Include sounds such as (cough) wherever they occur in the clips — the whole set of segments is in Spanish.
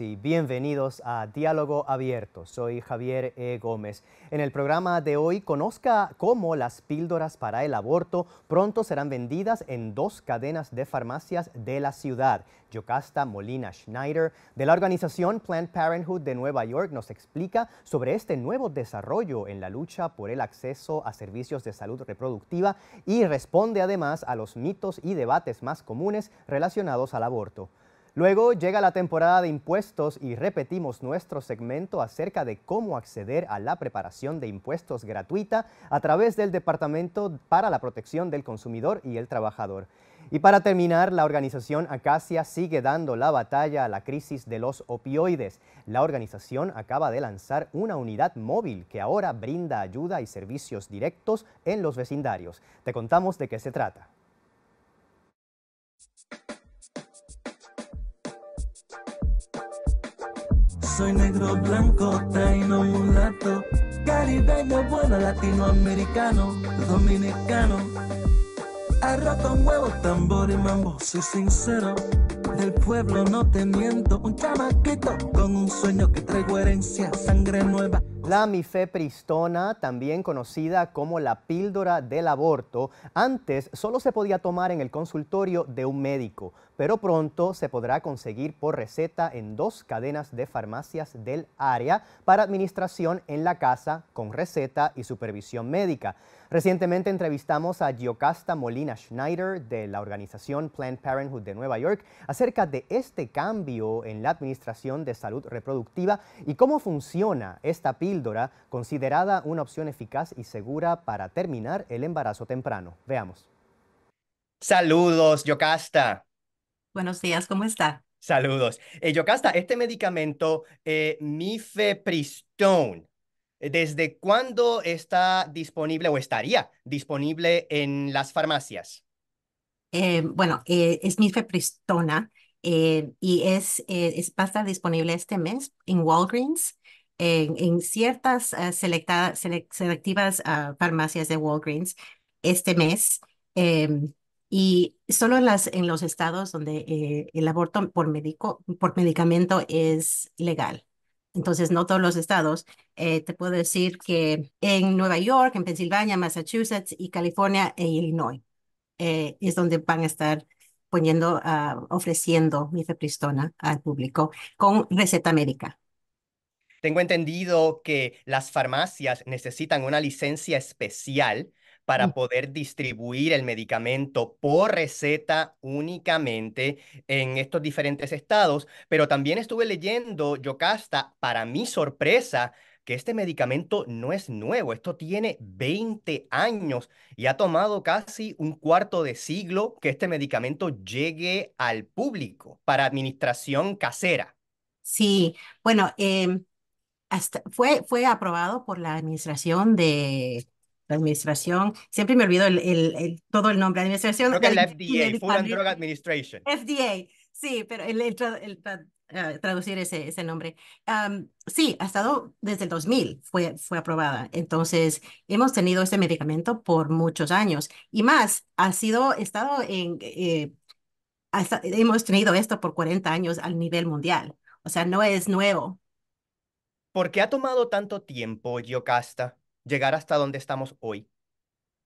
bienvenidos a Diálogo Abierto. Soy Javier E. Gómez. En el programa de hoy, conozca cómo las píldoras para el aborto pronto serán vendidas en dos cadenas de farmacias de la ciudad. Yocasta Molina Schneider, de la organización Planned Parenthood de Nueva York, nos explica sobre este nuevo desarrollo en la lucha por el acceso a servicios de salud reproductiva y responde además a los mitos y debates más comunes relacionados al aborto. Luego llega la temporada de impuestos y repetimos nuestro segmento acerca de cómo acceder a la preparación de impuestos gratuita a través del Departamento para la Protección del Consumidor y el Trabajador. Y para terminar, la organización Acacia sigue dando la batalla a la crisis de los opioides. La organización acaba de lanzar una unidad móvil que ahora brinda ayuda y servicios directos en los vecindarios. Te contamos de qué se trata. soy negro, blanco, taino, mulato, caribeño, bueno, latinoamericano, dominicano. Arroz un huevo, tambor y mambo, soy sincero. Del pueblo no te miento, un chamaquito con un sueño que traigo herencia, sangre nueva la mifepristona, también conocida como la píldora del aborto, antes solo se podía tomar en el consultorio de un médico, pero pronto se podrá conseguir por receta en dos cadenas de farmacias del área para administración en la casa con receta y supervisión médica. Recientemente entrevistamos a Giocasta Molina Schneider de la organización Planned Parenthood de Nueva York acerca de este cambio en la administración de salud reproductiva y cómo funciona esta píldora considerada una opción eficaz y segura para terminar el embarazo temprano. Veamos. Saludos, Yocasta. Buenos días, ¿cómo está? Saludos. Eh, Yocasta, este medicamento, eh, Mifepristone, eh, ¿desde cuándo está disponible o estaría disponible en las farmacias? bueno, es Mifepristona y es, va disponible este mes en Walgreens en, ciertas eh, selectivas ah, farmacias de Walgreens este mes. Em, y solo en, las, en los estados donde eh, el aborto por, médico, por medicamento es legal. Entonces, no todos los estados. Eh, te puedo decir que en Nueva York, en Pensilvania, Massachusetts y California e Illinois es donde van a estar poniendo, ah, ofreciendo mifepristona al público con receta médica. Tengo entendido que las farmacias necesitan una licencia especial para mm. poder distribuir el medicamento por receta únicamente en estos diferentes estados. Pero también estuve leyendo, Yocasta, para mi sorpresa, que este medicamento no es nuevo, esto tiene 20 años y ha tomado casi un cuarto de siglo que este medicamento llegue al público para administración casera. Sí, bueno, eh, fue, fue aprobado por la administración de la administración, siempre me olvido el, el, todo el nombre, administración. la FDA, FDA, sí, pero el, eh, traducir ese, ese nombre. sí, ha estado desde el 2000, fue, fue aprobada. Entonces, hemos tenido este medicamento por muchos años y más, ha sido, estado en, eh, hemos tenido esto por 40 años al nivel mundial. O sea, no es nuevo ¿Por qué ha tomado tanto tiempo, Yocasta, llegar hasta donde estamos hoy?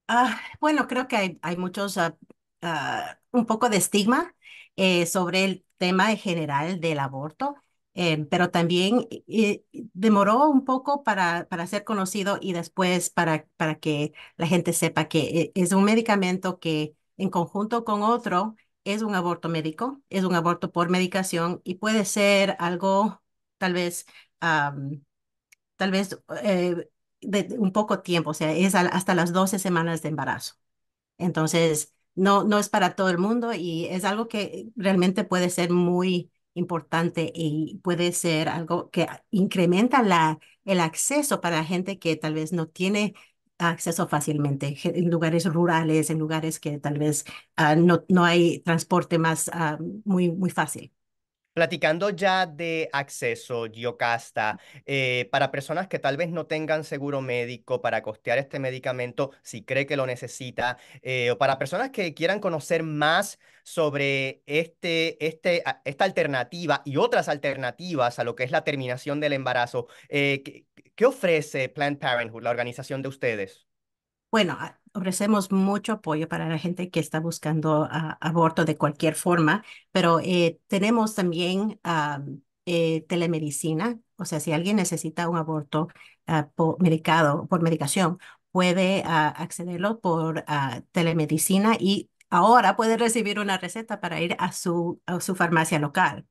Ah, bueno, creo que hay, hay muchos, ah, ah, un poco de estigma eh, sobre el tema en general del aborto, eh, pero también eh, demoró un poco para, para ser conocido y después para, para que la gente sepa que es un medicamento que en conjunto con otro es un aborto médico, es un aborto por medicación y puede ser algo tal vez tal vez eh, de, un poco tiempo, o sea, es hasta las 12 semanas de embarazo. Entonces, no, no es para todo el mundo y es algo que realmente puede ser muy importante y puede ser algo que incrementa la, el acceso para gente que tal vez no tiene acceso fácilmente en lugares rurales, en lugares que tal vez ah, no, hay transporte más ah, muy, muy fácil. Platicando ya de acceso, Giocasta, eh, para personas que tal vez no tengan seguro médico para costear este medicamento si cree que lo necesita, eh, o para personas que quieran conocer más sobre este, este, esta alternativa y otras alternativas a lo que es la terminación del embarazo, eh, ¿qué, ofrece Planned Parenthood, la organización de ustedes? bueno, ah, ofrecemos mucho apoyo para la gente que está buscando ah, aborto de cualquier forma, pero eh, tenemos también ah, eh, telemedicina, o sea, si alguien necesita un aborto por, medicado, por medicación, puede accederlo por telemedicina y ahora puede recibir una receta para ir a su, a su farmacia local.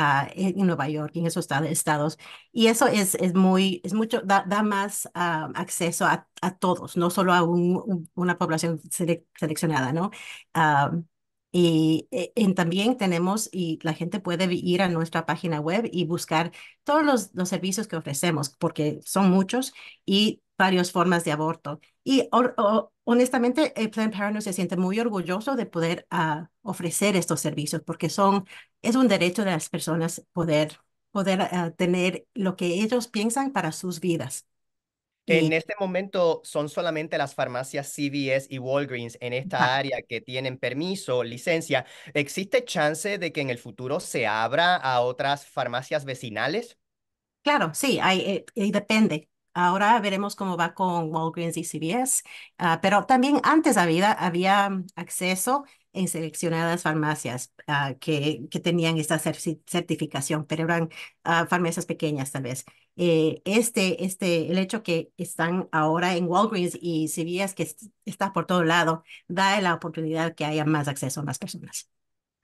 Ah, en Nueva York, en esos estados. Y eso es, es muy, es mucho, da, da más ah, acceso a, a, todos, no solo a una población seleccionada, ¿no? Ah, y, e, también tenemos, y la gente puede ir a nuestra página web y buscar todos los, los servicios que ofrecemos, porque son muchos y varias formas de aborto. Y honestamente el honestamente, Planned Parenthood se siente muy orgulloso de poder ofrecer estos servicios porque son es un derecho de las personas poder, poder ah, tener lo que ellos piensan para sus vidas. En este momento son solamente las farmacias CVS y Walgreens en esta área que tienen permiso, licencia. ¿Existe chance de que en el futuro se abra a otras farmacias vecinales? Claro, sí, hay, eh, depende. Ahora veremos cómo va con Walgreens y CVS, ah, pero también antes había mm, acceso en seleccionadas farmacias ah, que, tenían esta certificación, pero eran ah, farmacias pequeñas tal vez. Eh, este, este, el hecho que están ahora en Walgreens y CVS, que está por todo lado, da la oportunidad que haya más acceso a más personas.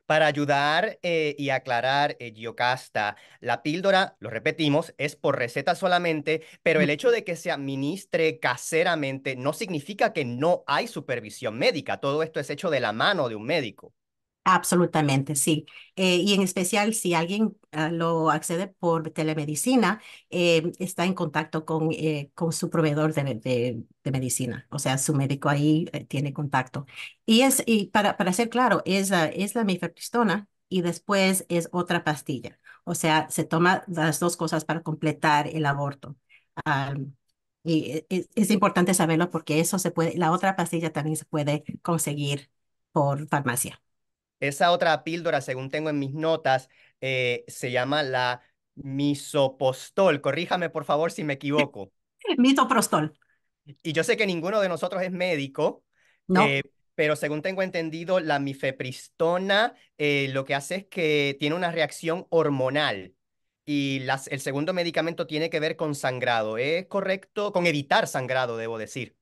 Para ayudar eh, y aclarar, eh, Giocasta, la píldora, lo repetimos, es por receta solamente, pero el hecho de que se administre caseramente no significa que no hay supervisión médica. Todo esto es hecho de la mano de un médico. Absolutamente, sí. Eh, y en especial si alguien ah, lo accede por telemedicina, eh, está en contacto con, eh, con su proveedor de, de, medicina, o sea, su médico ahí tiene contacto. Y, es, y para, para ser claro, es, es la mifepristona y después es otra pastilla, o sea, se toma las dos cosas para completar el aborto. Ah, y es, e, es importante saberlo porque eso se puede, la otra pastilla también se puede conseguir por farmacia. Esa otra píldora, según tengo en mis notas, eh, se llama la misopostol. Corríjame, por favor, si me equivoco. (laughs) Misoprostol. Y yo sé que ninguno de nosotros es médico, eh, pero según tengo entendido, la mifepristona eh, lo que hace es que tiene una reacción hormonal y las, el segundo medicamento tiene que ver con sangrado. ¿Es correcto? Con evitar sangrado, debo decir.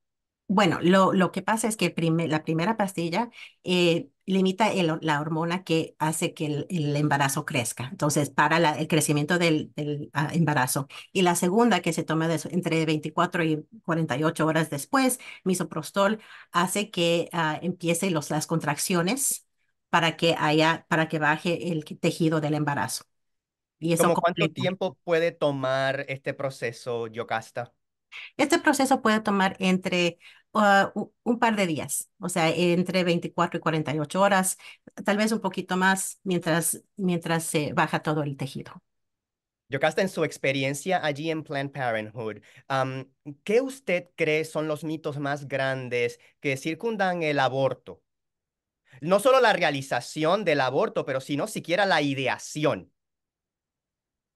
Bueno, lo, lo, que pasa es que la primera pastilla eh, limita la hormona que hace que el, embarazo crezca, entonces para el crecimiento del, ah, embarazo. Y la segunda que se toma entre 24 y 48 horas después, misoprostol, hace que empiecen ah, empiece los, las contracciones para que, haya, para que baje el tejido del embarazo. Y cuánto tiempo puede tomar este proceso, Yocasta? Este proceso puede tomar entre Ah, un par de días, o sea, entre 24 y 48 horas, tal vez un poquito más mientras, mientras se baja todo el tejido. Yocasta, en su experiencia allí en Planned Parenthood, um, ¿qué usted cree son los mitos más grandes que circundan el aborto? No solo la realización del aborto, pero sino siquiera la ideación.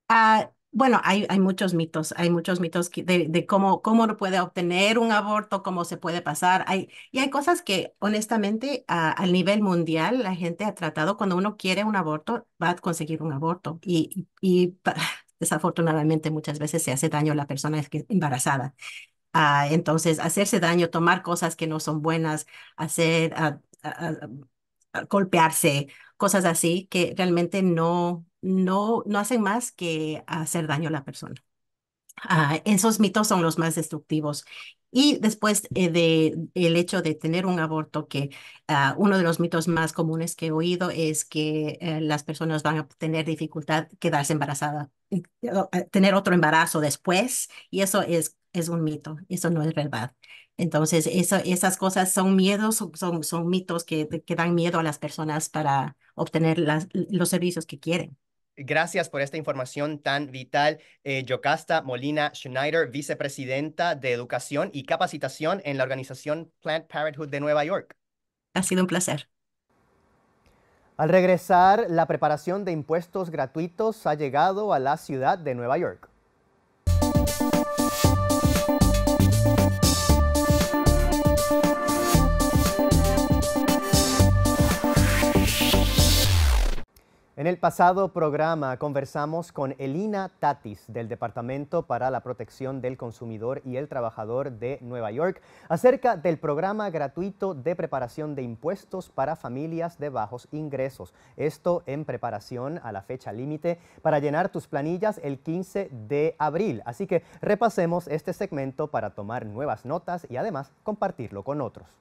Ah. Bueno, hay, hay muchos mitos, hay muchos mitos de, de cómo, cómo puede obtener un aborto, cómo se puede pasar. Hay, y hay cosas que honestamente a, nivel mundial la gente ha tratado, cuando uno quiere un aborto, va a conseguir un aborto. Y, y, (laughs) desafortunadamente muchas veces se hace daño a la persona embarazada. Ah, entonces, hacerse daño, tomar cosas que no son buenas, hacer, golpearse, cosas así que realmente no no, no hacen más que hacer daño a la persona. Ah, esos mitos son los más destructivos. Y después eh, de el hecho de tener un aborto, que ah, uno de los mitos más comunes que he oído es que eh, las personas van a tener dificultad quedarse embarazada, eh, tener otro embarazo después, y eso es, es un mito, eso no es verdad. Entonces, eso, esas cosas son miedos, son, son mitos que, que dan miedo a las personas para obtener las, los servicios que quieren. Gracias por esta información tan vital. Eh, Yocasta Molina Schneider, vicepresidenta de Educación y Capacitación en la organización Plant Parenthood de Nueva York. Ha sido un placer. Al regresar, la preparación de impuestos gratuitos ha llegado a la ciudad de Nueva York. En el pasado programa conversamos con Elina Tatis del Departamento para la Protección del Consumidor y el Trabajador de Nueva York acerca del programa gratuito de preparación de impuestos para familias de bajos ingresos. Esto en preparación a la fecha límite para llenar tus planillas el 15 de abril. Así que repasemos este segmento para tomar nuevas notas y además compartirlo con otros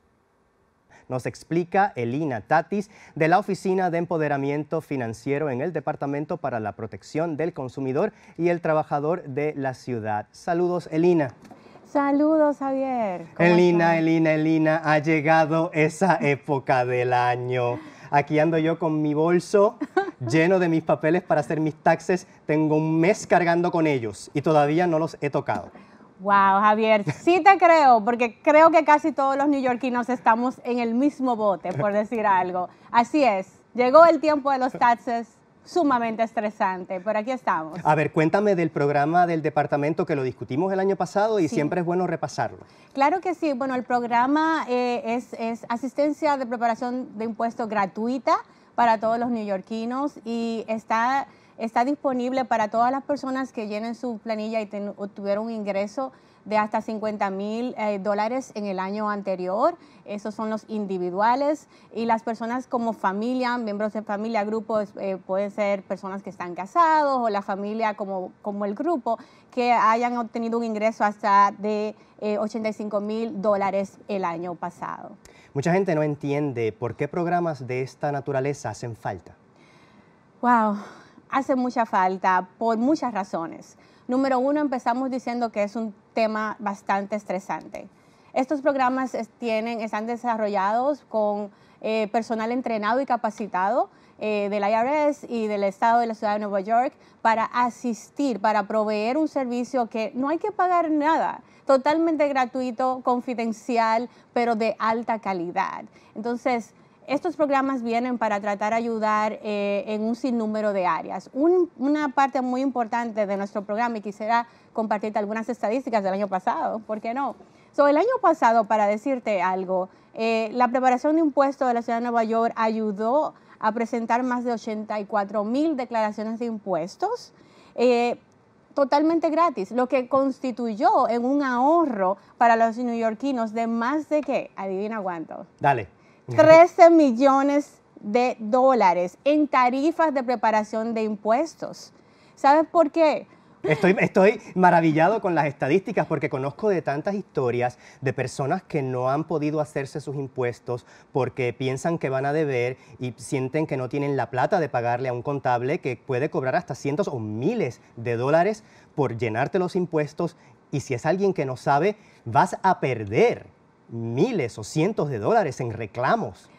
nos explica Elina Tatis de la Oficina de Empoderamiento Financiero en el Departamento para la Protección del Consumidor y el Trabajador de la Ciudad. Saludos, Elina. Saludos, Javier. Elina, Elina, Elina, ha llegado esa época del año. Aquí ando yo con mi bolso (laughs) lleno de mis papeles para hacer mis taxes. Tengo un mes cargando con ellos y todavía no los he tocado. Wow, Javier, sí te creo, porque creo que casi todos los neoyorquinos estamos en el mismo bote, por decir algo. Así es, llegó el tiempo de los taxes, sumamente estresante, pero aquí estamos. A ver, cuéntame del programa del departamento que lo discutimos el año pasado y siempre es bueno repasarlo. Claro que sí, bueno, el programa eh, es, asistencia de preparación de impuestos gratuita para todos los neoyorquinos y está Está disponible para todas las personas que llenen su planilla y tuvieron obtuvieron un ingreso de hasta 50 mil eh, dólares en el año anterior. Esos son los individuales y las personas como familia, miembros de familia, grupos, eh, pueden ser personas que están casados o la familia como, como el grupo, que hayan obtenido un ingreso hasta de 85 eh, mil dólares el año pasado. Mucha gente no entiende por qué programas de esta naturaleza hacen falta. Wow, hace mucha falta por muchas razones. Número uno, empezamos diciendo que es un tema bastante estresante. Estos programas tienen, están desarrollados con eh, personal entrenado y capacitado eh, del IRS y del Estado de la Ciudad de Nueva York para asistir, para proveer un servicio que no hay que pagar nada, totalmente gratuito, confidencial, pero de alta calidad. Entonces, estos programas vienen para tratar de ayudar eh, en un sinnúmero de áreas. una parte muy importante de nuestro programa, y quisiera compartirte algunas estadísticas del año pasado, ¿por qué no? Sobre el año pasado, para decirte algo, eh, la preparación de impuestos de la ciudad de Nueva York ayudó a presentar más de 84 mil declaraciones de impuestos. Eh, totalmente gratis, lo que constituyó en un ahorro para los neoyorquinos de más de qué, adivina cuánto. Dale. 13 millones de dólares en tarifas de preparación de impuestos. ¿Sabes por qué? Estoy, estoy, maravillado con las estadísticas porque conozco de tantas historias de personas que no han podido hacerse sus impuestos porque piensan que van a deber y sienten que no tienen la plata de pagarle a un contable que puede cobrar hasta cientos o miles de dólares por llenarte los impuestos y si es alguien que no sabe, vas a perder miles o cientos de dólares en reclamos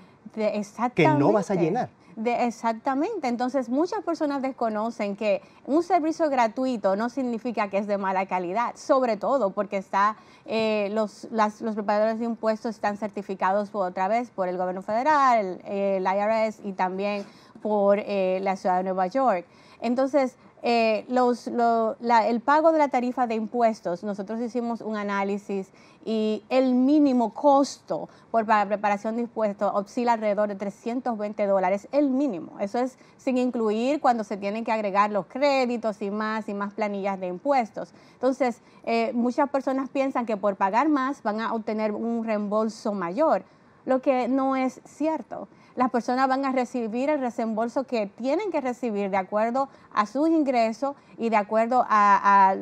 que no vas a llenar. exactamente. Entonces, muchas personas desconocen que un servicio gratuito no significa que es de mala calidad, sobre todo porque está, eh, los, preparadores de impuestos están certificados otra vez por el gobierno federal, el, IRS y también por eh, la ciudad de Nueva York. Entonces, eh, los, el pago de la tarifa de impuestos, nosotros hicimos un análisis y el mínimo costo por preparación de impuestos oscila alrededor de 320 dólares, el mínimo. Eso es sin incluir cuando se tienen que agregar los créditos y más y más planillas de impuestos. Entonces, eh, muchas personas piensan que por pagar más van a obtener un reembolso mayor lo que no es cierto. Las personas van a recibir el reembolso que tienen que recibir de acuerdo a sus ingresos y de acuerdo a,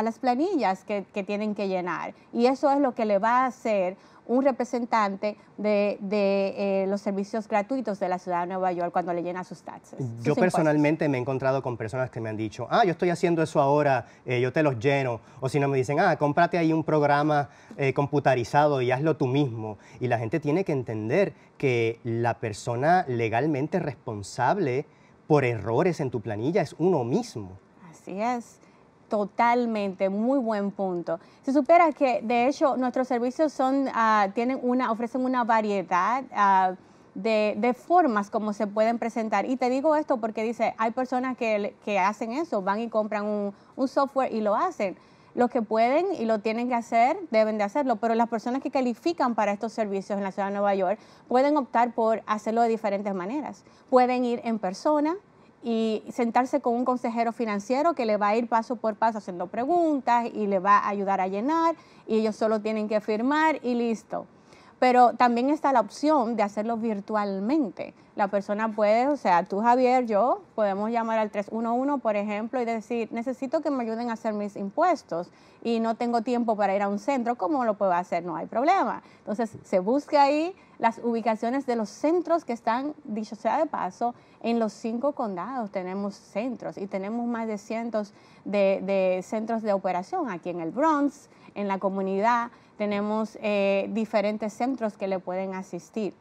las planillas que tienen que llenar. Y eso es lo que le va a hacer un representante de, eh, los servicios gratuitos de la ciudad de Nueva York cuando le llena sus taxes. Yo personalmente me he encontrado con personas que me han dicho, ah, yo estoy haciendo eso ahora, eh, yo te los lleno. O si no, me dicen, ah, cómprate ahí un programa eh, computarizado y hazlo tú mismo. Y la gente tiene que entender que la persona legalmente responsable por errores en tu planilla es uno mismo. Así es. Totalmente, muy buen punto. se supera que de hecho nuestros servicios son, ah, tienen una, ofrecen una variedad ah, de, formas como se pueden presentar. Y te digo esto porque dice, hay personas que, hacen eso, van y compran un, un software y lo hacen. Los que pueden y lo tienen que hacer, deben de hacerlo, pero las personas que califican para estos servicios en la ciudad de Nueva York pueden optar por hacerlo de diferentes maneras. Pueden ir en persona, y sentarse con un consejero financiero que le va a ir paso por paso haciendo preguntas y le va a ayudar a llenar y ellos solo tienen que firmar y listo. Pero también está la opción de hacerlo virtualmente. La persona puede, o sea, tú Javier, yo, podemos llamar al 311, por ejemplo, y decir, necesito que me ayuden a hacer mis impuestos y no tengo tiempo para ir a un centro, ¿cómo lo puedo hacer? No hay problema. Entonces, se busca ahí las ubicaciones de los centros que están, dicho sea de paso, en los cinco condados tenemos centros y tenemos más de cientos de, centros de operación aquí en el Bronx, en la comunidad, tenemos eh, diferentes centros que le pueden asistir.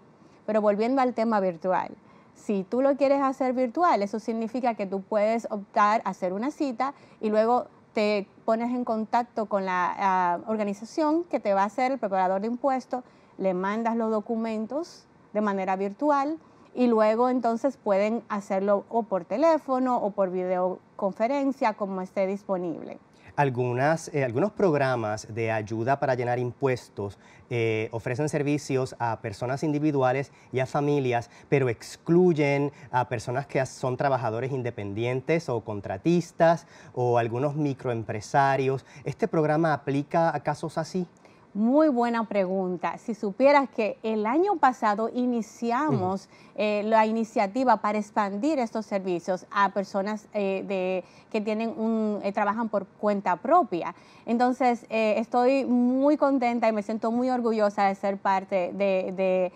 Pero volviendo al tema virtual, si tú lo quieres hacer virtual, eso significa que tú puedes optar a hacer una cita y luego te pones en contacto con la ah, organización que te va a hacer el preparador de impuestos le mandas los documentos de manera virtual y luego entonces pueden hacerlo o por teléfono o por videoconferencia como esté disponible. Algunas, eh, algunos programas de ayuda para llenar impuestos eh, ofrecen servicios a personas individuales y a familias, pero excluyen a personas que son trabajadores independientes o contratistas o algunos microempresarios. ¿Este programa aplica a casos así? Muy buena pregunta. Si supieras que el año pasado iniciamos eh, la iniciativa para expandir estos servicios a personas eh, que tienen un, eh, trabajan por cuenta propia. Entonces, estoy muy contenta y me siento muy orgullosa de ser parte de,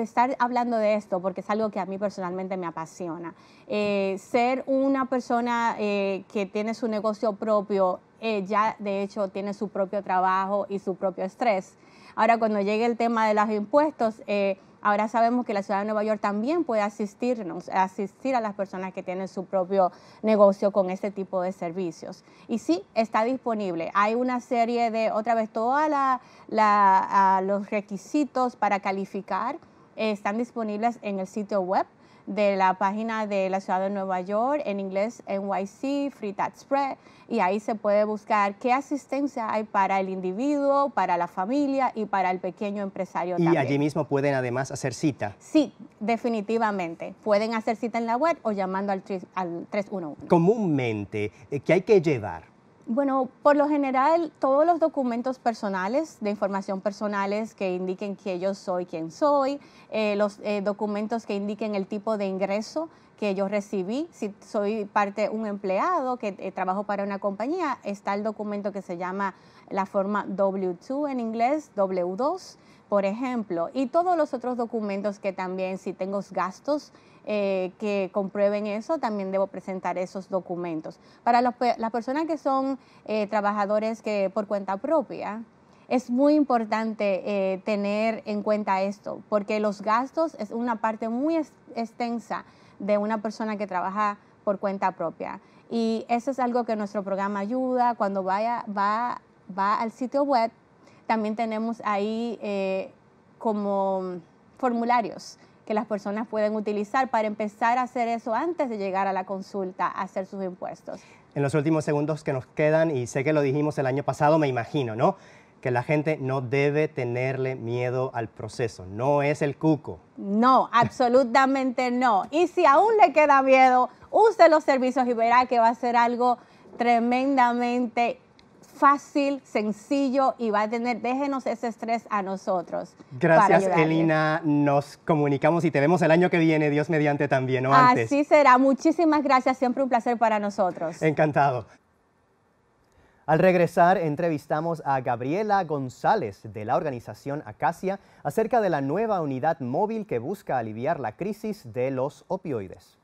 estar hablando de esto, porque es algo que a mí personalmente me apasiona. ser una persona que tiene su negocio propio ya de hecho tiene su propio trabajo y su propio estrés. Ahora, cuando llegue el tema de los impuestos, eh, ahora sabemos que la ciudad de Nueva York también puede asistirnos, asistir a las personas que tienen su propio negocio con este tipo de servicios. Y sí, está disponible. Hay una serie de, otra vez, todos ah, los requisitos para calificar eh, están disponibles en el sitio web de la página de la ciudad de Nueva York, en inglés NYC, Free Tax Spread, y ahí se puede buscar qué asistencia hay para el individuo, para la familia y para el pequeño empresario. Y allí mismo pueden además hacer cita. Sí, definitivamente. Pueden hacer cita en la web o llamando al, al 311. Comúnmente, eh, ¿qué hay que llevar? Bueno, por lo general, todos los documentos personales, de información personales que indiquen que yo soy quien soy, eh, los eh, documentos que indiquen el tipo de ingreso que yo recibí, si soy parte un empleado que eh, trabajo para una compañía, está el documento que se llama la forma W2 en inglés, W2, por ejemplo, y todos los otros documentos que también, si tengo gastos eh, que comprueben eso, también debo presentar esos documentos. Para las personas que son eh, trabajadores que por cuenta propia, es muy importante tener en cuenta esto, porque los gastos es una parte muy extensa de una persona que trabaja por cuenta propia. Y eso es algo que nuestro programa ayuda. Cuando vaya, va, va al sitio web, también tenemos ahí eh, como formularios que las personas pueden utilizar para empezar a hacer eso antes de llegar a la consulta, a hacer sus impuestos. En los últimos segundos que nos quedan, y sé que lo dijimos el año pasado, me imagino, ¿no? que la gente no debe tenerle miedo al proceso. No es el cuco. No, absolutamente no. Y si aún le queda miedo, use los servicios y verá que va a ser algo tremendamente fácil, sencillo y va a tener, déjenos ese estrés a nosotros. Gracias, Elina. Nos comunicamos y te vemos el año que viene, Dios mediante también, o antes. Así será. Muchísimas gracias. Siempre un placer para nosotros. Encantado. Al regresar, entrevistamos a Gabriela González de la organización Acacia acerca de la nueva unidad móvil que busca aliviar la crisis de los opioides.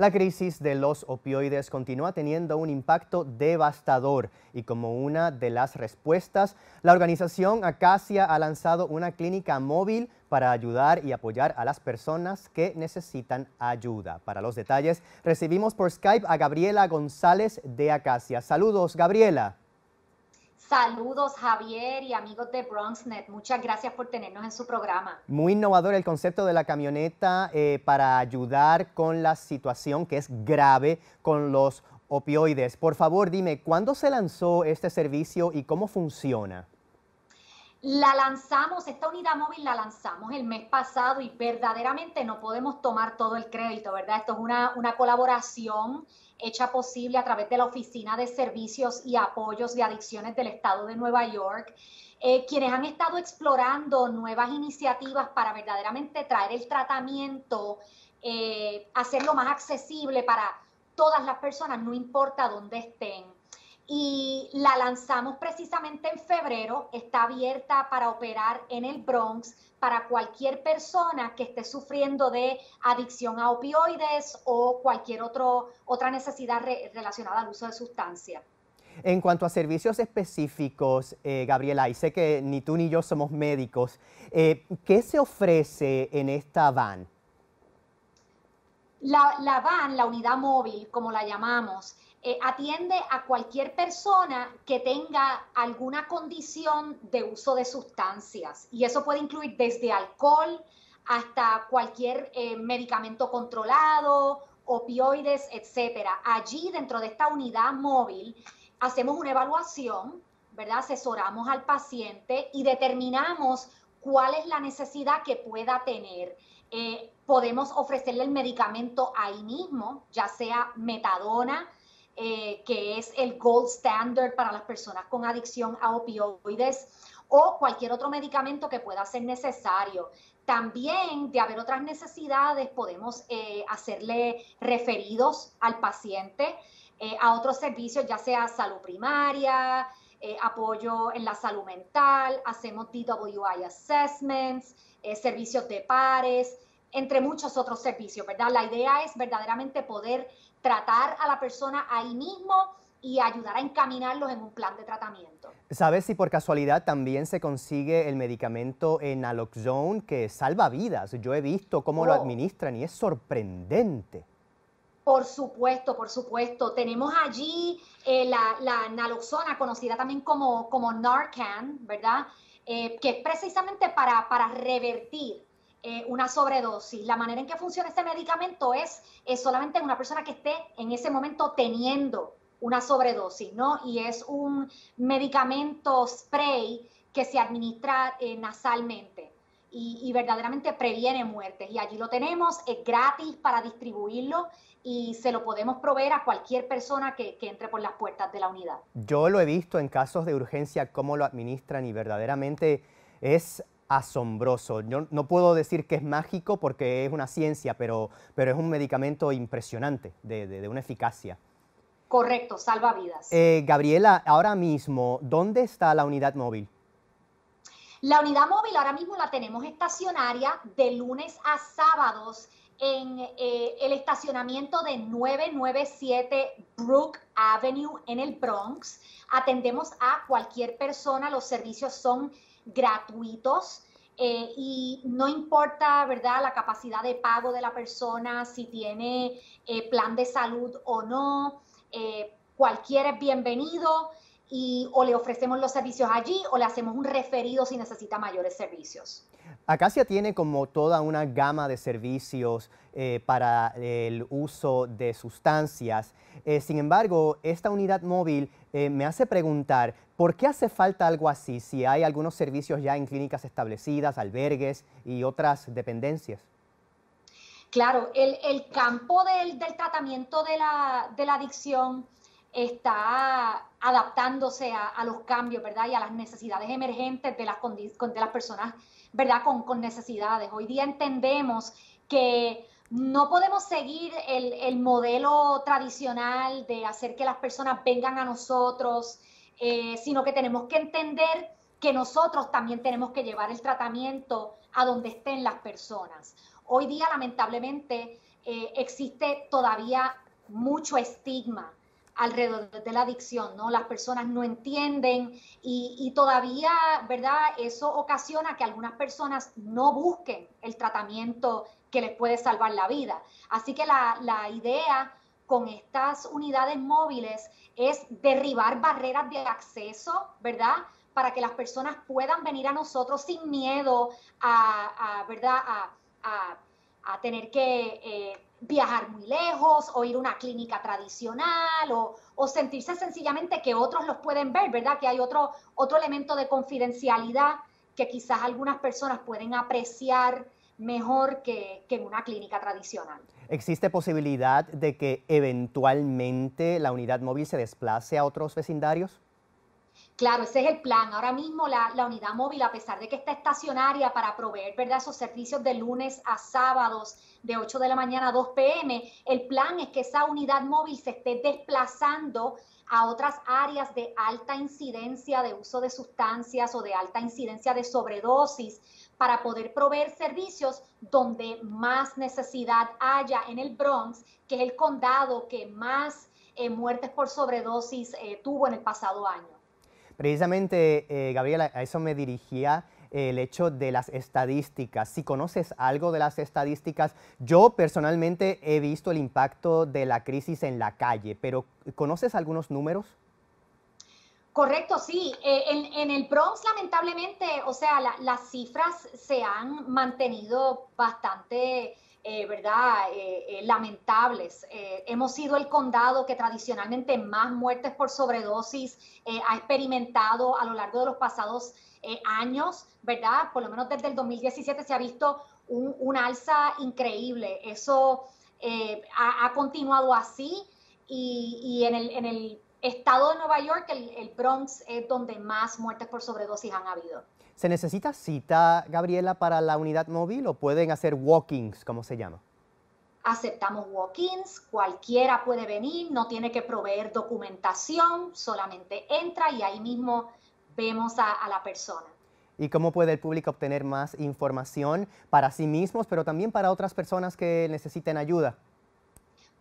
La crisis de los opioides continúa teniendo un impacto devastador y como una de las respuestas, la organización Acacia ha lanzado una clínica móvil para ayudar y apoyar a las personas que necesitan ayuda. Para los detalles, recibimos por Skype a Gabriela González de Acacia. Saludos, Gabriela. Saludos Javier y amigos de BronxNet. Muchas gracias por tenernos en su programa. Muy innovador el concepto de la camioneta eh, para ayudar con la situación que es grave con los opioides. Por favor, dime, ¿cuándo se lanzó este servicio y cómo funciona? La lanzamos, esta unidad móvil la lanzamos el mes pasado y verdaderamente no podemos tomar todo el crédito, ¿verdad? Esto es una, colaboración hecha posible a través de la Oficina de Servicios y Apoyos de Adicciones del Estado de Nueva York, eh, quienes han estado explorando nuevas iniciativas para verdaderamente traer el tratamiento, eh, hacerlo más accesible para todas las personas, no importa dónde estén y la lanzamos precisamente en febrero. Está abierta para operar en el Bronx para cualquier persona que esté sufriendo de adicción a opioides o cualquier otro, otra necesidad relacionada al uso de sustancia. En cuanto a servicios específicos, eh, Gabriela, y sé que ni tú ni yo somos médicos, eh, ¿qué se ofrece en esta van? la van, la unidad móvil, como la llamamos, eh, atiende a cualquier persona que tenga alguna condición de uso de sustancias. Y eso puede incluir desde alcohol hasta cualquier eh, medicamento controlado, opioides, etc. Allí, dentro de esta unidad móvil, hacemos una evaluación, ¿verdad? Asesoramos al paciente y determinamos cuál es la necesidad que pueda tener. Eh, podemos ofrecerle el medicamento ahí mismo, ya sea metadona, eh, que es el gold standard para las personas con adicción a opioides o cualquier otro medicamento que pueda ser necesario. También, de haber otras necesidades, podemos eh, hacerle referidos al paciente eh, a otros servicios, ya sea salud primaria, apoyo en la salud mental, hacemos DWI assessments, servicios de pares, entre muchos otros servicios, ¿verdad? La idea es verdaderamente poder tratar a la persona ahí mismo y ayudar a encaminarlos en un plan de tratamiento. ¿Sabes si por casualidad también se consigue el medicamento naloxone que salva vidas? Yo he visto cómo lo oh. administran y es sorprendente. Por supuesto, por supuesto. Tenemos allí eh, la, naloxona, conocida también como, como Narcan, ¿verdad? Eh, que es precisamente para, para revertir eh, una sobredosis. La manera en que funciona este medicamento es, es solamente una persona que esté en ese momento teniendo una sobredosis, ¿no? Y es un medicamento spray que se administra eh, nasalmente y, verdaderamente previene muertes. Y allí lo tenemos, es gratis para distribuirlo y se lo podemos proveer a cualquier persona que entre por las puertas de la unidad. Yo lo he visto en casos de urgencia, cómo lo administran y verdaderamente es asombroso. Yo no puedo decir que es mágico porque es una ciencia, pero, pero es un medicamento impresionante, de, una eficacia. Correcto, salva vidas. Eh, Gabriela, ahora mismo, ¿dónde está la unidad móvil? La unidad móvil ahora mismo la tenemos estacionaria de lunes a sábados en eh, el estacionamiento de 997 Brook Avenue en el Bronx. Atendemos a cualquier persona, los servicios son gratuitos. Eh, y no importa, ¿verdad?, la capacidad de pago de la persona, si tiene eh, plan de salud o no, cualquier eh, cualquiera es bienvenido y o le ofrecemos los servicios allí o le hacemos un referido si necesita mayores servicios. Acacia tiene como toda una gama de servicios eh, para el uso de sustancias. Eh, sin embargo, esta unidad móvil eh, me hace preguntar, ¿por qué hace falta algo así si hay algunos servicios ya en clínicas establecidas, albergues y otras dependencias? Claro, el, campo del, tratamiento de la adicción está adaptándose a, los cambios, ¿verdad? Y a las necesidades emergentes de las, de las personas, ¿verdad? Con, necesidades. Hoy día entendemos que no podemos seguir el, modelo tradicional de hacer que las personas vengan a nosotros, eh, sino que tenemos que entender que nosotros también tenemos que llevar el tratamiento a donde estén las personas. Hoy día, lamentablemente, eh, existe todavía mucho estigma alrededor de la adicción, ¿no? Las personas no entienden y, todavía, ¿verdad? Eso ocasiona que algunas personas no busquen el tratamiento que les puede salvar la vida. Así que la, idea con estas unidades móviles es derribar barreras de acceso, ¿verdad? Para que las personas puedan venir a nosotros sin miedo a, ¿verdad? A, tener que... Eh, viajar muy lejos o ir a una clínica tradicional o, sentirse sencillamente que otros los pueden ver, ¿verdad? Que hay otro, otro elemento de confidencialidad que quizás algunas personas pueden apreciar mejor que, que en una clínica tradicional. ¿Existe posibilidad de que eventualmente la unidad móvil se desplace a otros vecindarios? Claro, ese es el plan. Ahora mismo la, unidad móvil, a pesar de que está estacionaria para proveer ¿verdad? esos servicios de lunes a sábados de 8 de la mañana a 2 pm, el plan es que esa unidad móvil se esté desplazando a otras áreas de alta incidencia de uso de sustancias o de alta incidencia de sobredosis para poder proveer servicios donde más necesidad haya en el Bronx, que es el condado que más eh, muertes por sobredosis eh, tuvo en el pasado año. Precisamente, eh, Gabriela, a eso me dirigía eh, el hecho de las estadísticas. Si conoces algo de las estadísticas, yo personalmente he visto el impacto de la crisis en la calle, pero ¿conoces algunos números? Correcto, sí. Eh, en, el Bronx, lamentablemente, o sea, las cifras se han mantenido bastante eh, ¿verdad? Eh, eh, lamentables. hemos sido el condado que tradicionalmente más muertes por sobredosis ha experimentado a lo largo de los pasados años, ¿verdad? Por lo menos desde el 2017 se ha visto un, alza increíble. Eso ha, continuado así y, en el, estado de Nueva York, el, el Bronx, es donde más muertes por sobredosis han habido. ¿Se necesita cita, Gabriela, para la unidad móvil o pueden hacer walk-ins, como se llama? Aceptamos walk-ins, cualquiera puede venir, no tiene que proveer documentación, solamente entra y ahí mismo vemos a, la persona. ¿Y cómo puede el público obtener más información para sí mismos, pero también para otras personas que necesiten ayuda?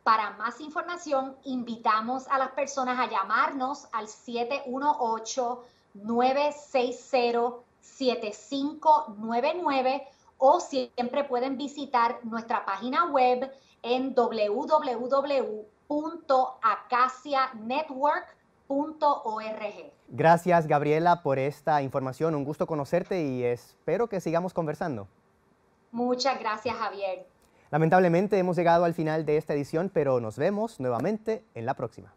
Para más información, invitamos a las personas a llamarnos al 718 960 7599 o siempre pueden visitar nuestra página web en www.acacianetwork.org. Gracias Gabriela por esta información, un gusto conocerte y espero que sigamos conversando. Muchas gracias Javier. Lamentablemente hemos llegado al final de esta edición, pero nos vemos nuevamente en la próxima.